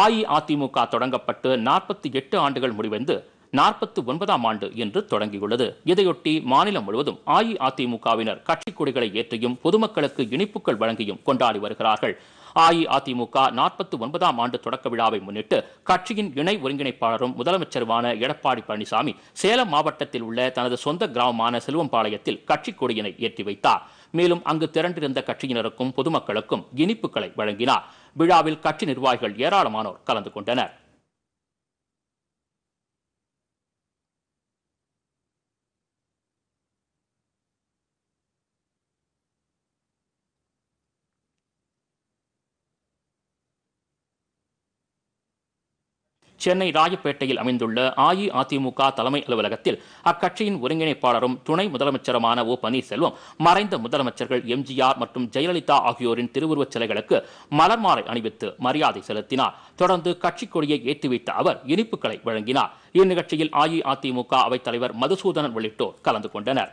அஇஅதிமுக தொடங்கப்பட்டு நாற்பத்தி எட்டு ஆண்டுகள் முடிவெந்து நாற்பத்தி ஒன்பதாம் ஆண்டு என்று தொடங்கியுள்ளது இதையொட்டி மாநிலம் முழுவதும் அஇஅதிமுகவினர் கட்சிக் கொடிகளை ஏற்றியும் பொதுமக்களுக்கு இனிப்புகள் வழங்கியும் கொண்டாடி வருகிறார்கள் அஇஅதிமுக நாற்பத்தி ஒன்பதாம் ஆண்டு தொடக்க விழாவை முன்னிட்டு கட்சியின் இணை ஒருங்கிணைப்பாளரும் முதலமைச்சருமான எடப்பாடி பழனிசாமி சேலம் மாவட்டத்தில் உள்ள தனது சொந்த கிராமமான செல்வம்பாளையத்தில் கட்சிக் கொடியினை ஏற்றி வைத்தார் மேலும் அங்கு திரண்டிருந்த கட்சியினருக்கும் பொதுமக்களுக்கும் இனிப்புகளை வழங்கினார் விழாவில் கட்சி நிர்வாகிகள் ஏராளமானோர் கலந்து கொண்டனர் சென்னை ராயப்பேட்டையில் அமைந்துள்ள அஇஅதிமுக தலைமை அலுவலகத்தில் அக்கட்சியின் ஒருங்கிணைப்பாளரும் துணை முதலமைச்சருமான ஓ பன்னீர்செல்வம் மறைந்த முதலமைச்சர்கள் எம்ஜிஆர் மற்றும் ஜெயலலிதா ஆகியோரின் திருவுருவச் சிலைகளுக்கு மலர் மாலை அணிவித்து மரியாதை செலுத்தினார் தொடர்ந்து கட்சிக் கொடியை ஏற்றி வைத்த அவர் இனிப்புகளை வழங்கினார் இந்நிகழ்ச்சியில் அஇஅதிமுக அவைத் தலைவர் மதுசூதனன் உள்ளிட்டோர் கலந்து கொண்டனர்